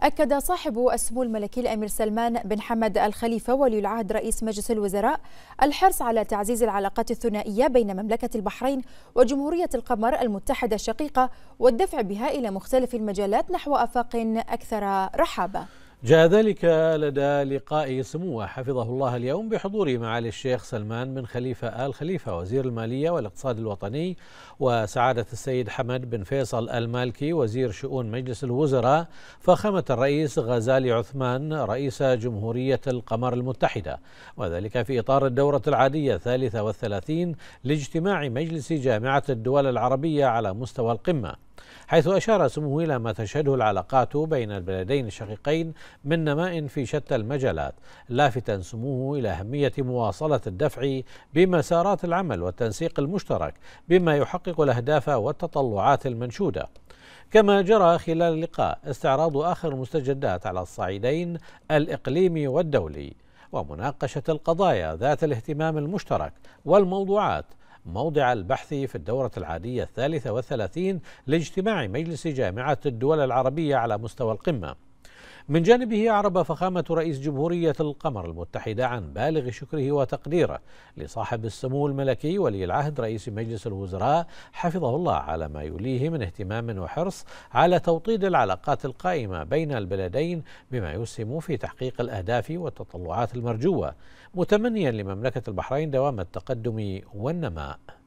أكد صاحب السمو الملكي الأمير سلمان بن حمد الخليفة ولي العهد رئيس مجلس الوزراء الحرص على تعزيز العلاقات الثنائية بين مملكة البحرين وجمهورية القمر المتحدة الشقيقة والدفع بها إلى مختلف المجالات نحو آفاق أكثر رحابة جاء ذلك لدى لقاء سموه حفظه الله اليوم بحضور معالي الشيخ سلمان بن خليفة آل خليفة وزير المالية والاقتصاد الوطني وسعادة السيد حمد بن فيصل المالكي وزير شؤون مجلس الوزراء فخامة الرئيس غزالي عثمان رئيس جمهورية القمر المتحدة وذلك في إطار الدورة العادية الثالثة والثلاثين لاجتماع مجلس جامعة الدول العربية على مستوى القمة حيث أشار سموه إلى ما تشهده العلاقات بين البلدين الشقيقين من نماء في شتى المجالات لافتا سموه إلى أهمية مواصلة الدفع بمسارات العمل والتنسيق المشترك بما يحقق الأهداف والتطلعات المنشودة كما جرى خلال اللقاء استعراض آخر المستجدات على الصعيدين الإقليمي والدولي ومناقشة القضايا ذات الاهتمام المشترك والموضوعات موضع البحث في الدورة العادية الثالثة والثلاثين لاجتماع مجلس جامعة الدول العربية على مستوى القمة من جانبه عرب فخامة رئيس جمهورية القمر المتحدة عن بالغ شكره وتقديره لصاحب السمو الملكي ولي العهد رئيس مجلس الوزراء حفظه الله على ما يوليه من اهتمام وحرص على توطيد العلاقات القائمة بين البلدين بما يسهم في تحقيق الأهداف والتطلعات المرجوة متمنيا لمملكة البحرين دوام التقدم والنماء